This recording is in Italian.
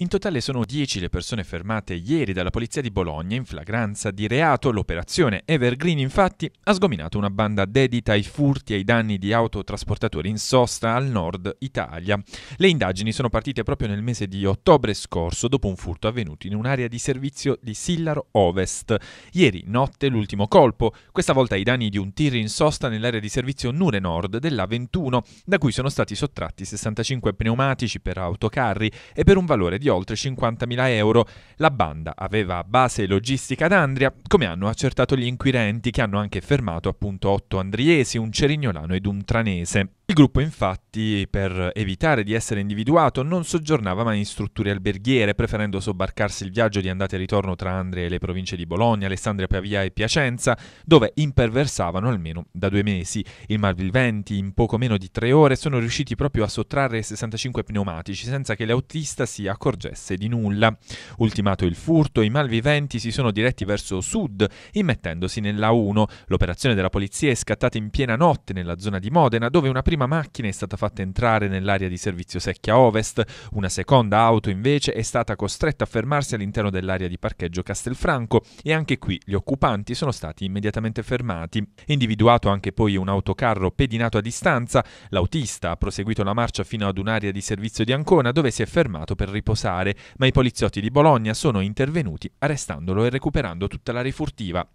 In totale sono 10 le persone fermate ieri dalla polizia di Bologna in flagranza di reato. L'operazione Evergreen infatti ha sgominato una banda dedita ai furti e ai danni di autotrasportatori in sosta al nord Italia. Le indagini sono partite proprio nel mese di ottobre scorso dopo un furto avvenuto in un'area di servizio di Sillaro Ovest. Ieri notte l'ultimo colpo, questa volta ai danni di un tir in sosta nell'area di servizio Nure Nord dell'A21, da cui sono stati sottratti 65 pneumatici per autocarri e per un valore di di oltre 50.000 euro. La banda aveva base logistica ad Andria, come hanno accertato gli inquirenti che hanno anche fermato appunto otto andriesi, un cerignolano ed un tranese. Il gruppo infatti, per evitare di essere individuato, non soggiornava mai in strutture alberghiere, preferendo sobbarcarsi il viaggio di andata e ritorno tra Andre e le province di Bologna, Alessandria, Pavia e Piacenza, dove imperversavano almeno da due mesi. I malviventi, in poco meno di tre ore, sono riusciti proprio a sottrarre 65 pneumatici senza che l'autista si accorgesse di nulla. Ultimato il furto, i malviventi si sono diretti verso sud, immettendosi nella 1. L'operazione della polizia è scattata in piena notte nella zona di Modena, dove una prima prima macchina è stata fatta entrare nell'area di servizio secchia ovest, una seconda auto invece è stata costretta a fermarsi all'interno dell'area di parcheggio Castelfranco e anche qui gli occupanti sono stati immediatamente fermati. Individuato anche poi un autocarro pedinato a distanza, l'autista ha proseguito la marcia fino ad un'area di servizio di Ancona dove si è fermato per riposare, ma i poliziotti di Bologna sono intervenuti arrestandolo e recuperando tutta la rifurtiva.